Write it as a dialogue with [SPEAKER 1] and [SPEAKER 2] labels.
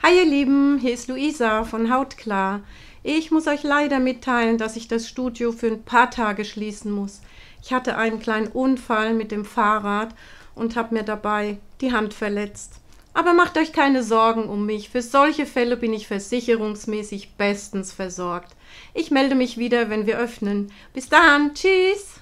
[SPEAKER 1] Hi ihr Lieben, hier ist Luisa von Hautklar. Ich muss euch leider mitteilen, dass ich das Studio für ein paar Tage schließen muss. Ich hatte einen kleinen Unfall mit dem Fahrrad und habe mir dabei die Hand verletzt. Aber macht euch keine Sorgen um mich. Für solche Fälle bin ich versicherungsmäßig bestens versorgt. Ich melde mich wieder, wenn wir öffnen. Bis dann, tschüss!